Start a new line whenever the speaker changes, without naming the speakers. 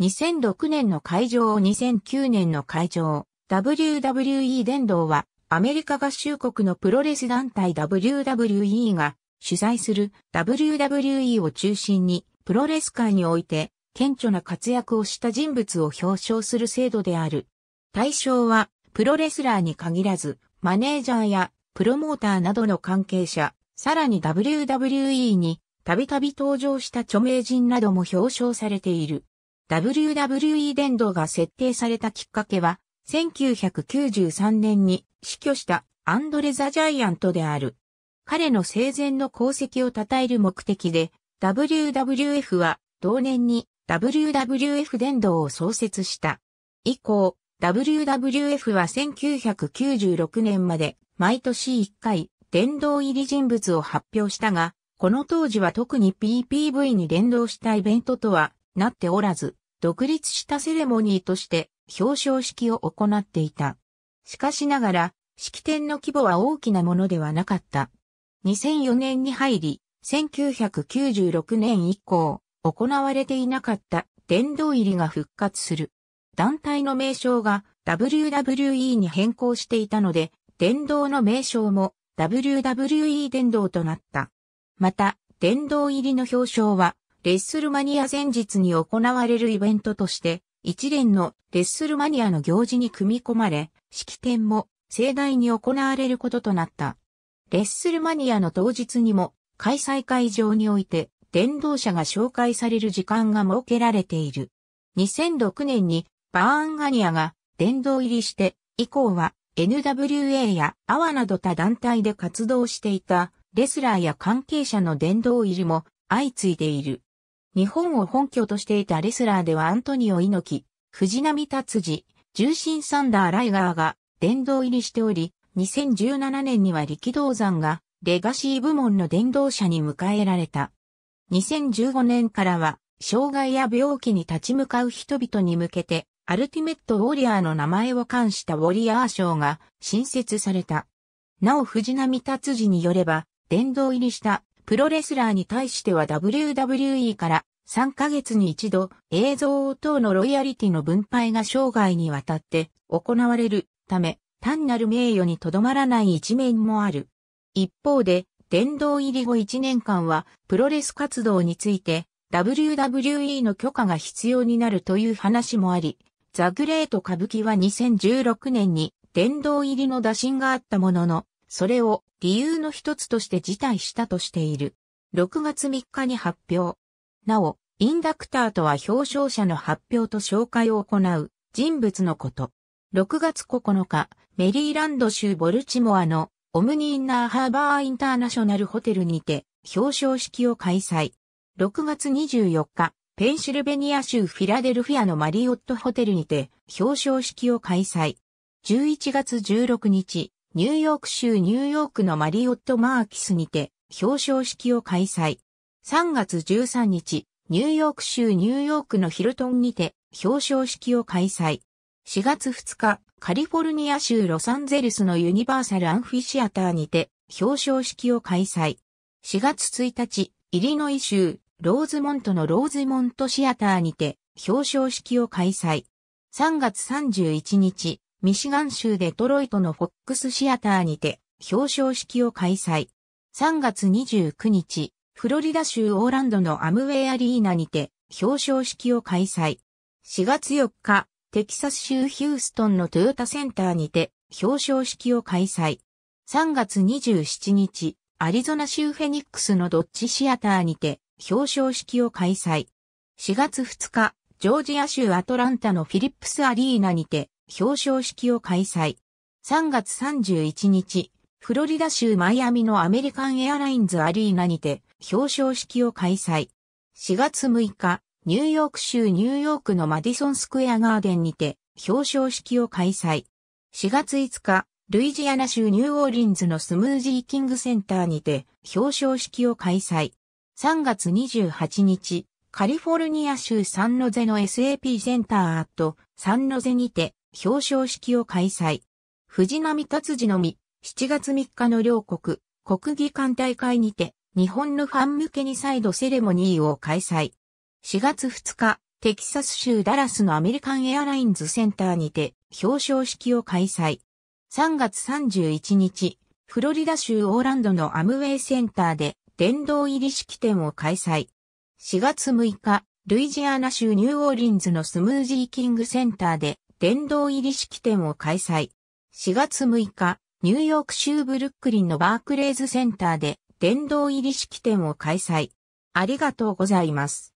2006年の会場を2009年の会場、WWE 殿堂は、アメリカ合衆国のプロレス団体 WWE が主催する WWE を中心に、プロレス界において、顕著な活躍をした人物を表彰する制度である。対象は、プロレスラーに限らず、マネージャーやプロモーターなどの関係者、さらに WWE にたびたび登場した著名人なども表彰されている。WWE 殿堂が設定されたきっかけは、1993年に死去したアンドレ・ザ・ジャイアントである。彼の生前の功績を称える目的で、WWF は同年に WWF 殿堂を創設した。以降、WWF は1996年まで毎年1回殿堂入り人物を発表したが、この当時は特に PPV に連動したイベントとはなっておらず、独立したセレモニーとして表彰式を行っていた。しかしながら、式典の規模は大きなものではなかった。2004年に入り、1996年以降、行われていなかった殿堂入りが復活する。団体の名称が WWE に変更していたので、殿堂の名称も WWE 殿堂となった。また、殿堂入りの表彰はレッスルマニア前日に行われるイベントとして、一連のレッスルマニアの行事に組み込まれ、式典も盛大に行われることとなった。レッスルマニアの当日にも、開催会場において、電動車が紹介される時間が設けられている。2006年にバーンガニアが殿堂入りして、以降は NWA やアワなど他団体で活動していたレスラーや関係者の殿堂入りも相次いでいる。日本を本拠としていたレスラーではアントニオ猪木、藤波達治、重心サンダー・ライガーが殿堂入りしており、2017年には力道山がレガシー部門の殿堂者に迎えられた。2015年からは、障害や病気に立ち向かう人々に向けて、アルティメット・ウォリアーの名前を冠したウォリアー賞が新設された。なお藤波達治によれば、殿堂入りしたプロレスラーに対しては WWE から3ヶ月に一度映像等のロイヤリティの分配が生涯にわたって行われるため単なる名誉にとどまらない一面もある。一方で殿堂入り後1年間はプロレス活動について WWE の許可が必要になるという話もあり、ザ・グレート歌舞伎は2016年に殿堂入りの打診があったものの、それを理由の一つとして辞退したとしている。6月3日に発表。なお、インダクターとは表彰者の発表と紹介を行う人物のこと。6月9日、メリーランド州ボルチモアのオムニーナーハーバーインターナショナルホテルにて表彰式を開催。6月24日、ペンシルベニア州フィラデルフィアのマリオットホテルにて表彰式を開催。11月16日、ニューヨーク州ニューヨークのマリオット・マーキスにて表彰式を開催。3月13日、ニューヨーク州ニューヨークのヒルトンにて表彰式を開催。4月2日、カリフォルニア州ロサンゼルスのユニバーサルアンフィシアターにて表彰式を開催。4月1日、イリノイ州ローズモントのローズモントシアターにて表彰式を開催。3月31日、ミシガン州デトロイトのフォックスシアターにて表彰式を開催。3月29日、フロリダ州オーランドのアムウェイアリーナにて表彰式を開催。4月4日、テキサス州ヒューストンのトヨタセンターにて表彰式を開催。3月27日、アリゾナ州フェニックスのドッジシアターにて表彰式を開催。4月2日、ジョージア州アトランタのフィリップスアリーナにて表彰式を開催。3月31日、フロリダ州マイアミのアメリカンエアラインズアリーナにて表彰式を開催。4月6日、ニューヨーク州ニューヨークのマディソンスクエアガーデンにて表彰式を開催。4月5日、ルイジアナ州ニューオーリンズのスムージーキングセンターにて表彰式を開催。3月28日、カリフォルニア州サンノゼの SAP センターアットサンノゼにて表彰式を開催。藤波達治のみ、7月3日の両国、国技館大会にて、日本のファン向けに再度セレモニーを開催。4月2日、テキサス州ダラスのアメリカンエアラインズセンターにて表彰式を開催。3月31日、フロリダ州オーランドのアムウェイセンターで殿堂入り式典を開催。4月6日、ルイジアナ州ニューオーリンズのスムージーキングセンターで殿堂入り式典を開催。4月6日、ニューヨーク州ブルックリンのバークレーズセンターで殿堂入り式典を開催。ありがとうございます。